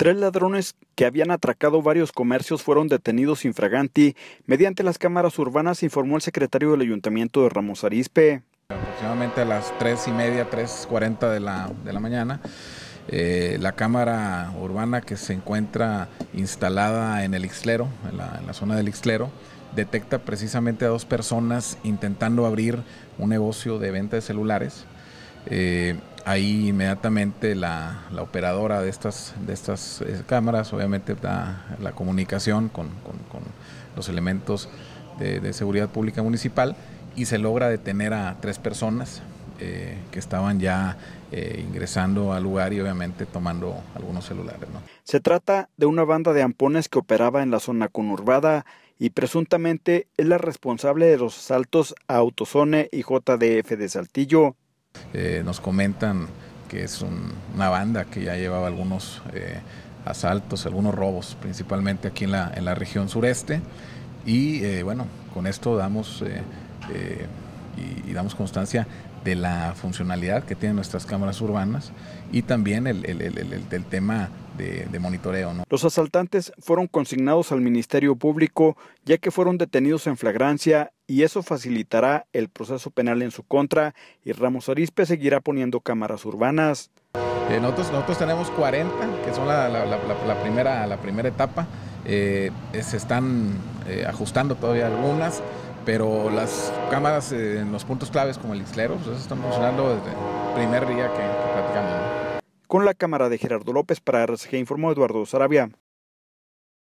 Tres ladrones que habían atracado varios comercios fueron detenidos fraganti. mediante las cámaras urbanas, informó el secretario del ayuntamiento de Ramos Arispe. Aproximadamente a las tres y media, 3.40 de la, de la mañana, eh, la cámara urbana que se encuentra instalada en el Ixlero, en la, zona del Ixlero, detecta precisamente a dos personas intentando abrir un negocio de venta de celulares. Eh, ahí inmediatamente la, operadora de estas, de estas eh, cámaras obviamente da la comunicación con, los elementos de, seguridad pública municipal y se logra detener a tres personas eh, que estaban ya eh, ingresando al lugar y obviamente tomando algunos celulares. Se trata de una banda de ampones que operaba en la zona conurbada y presuntamente es la responsable de los asaltos a Autozone y JDF de Saltillo eh, nos comentan que es una banda que ya llevaba algunos eh, asaltos, algunos robos, principalmente aquí en la, región sureste. Y eh, bueno, con esto damos y, damos constancia de la funcionalidad que tienen nuestras cámaras urbanas y también el, del tema monitoreo. Los asaltantes fueron consignados al Ministerio Público ya que fueron detenidos en flagrancia y eso facilitará el proceso penal en su contra y Ramos Arispe seguirá poniendo cámaras urbanas. Eh, nosotros, tenemos 40, que son la, primera, la primera etapa. Eh, eh, se están ajustando todavía algunas, pero las cámaras en los puntos claves como el islero pues están funcionando desde el primer día que, que platicamos. Con la cámara de Gerardo López para que informó Eduardo Sarabia.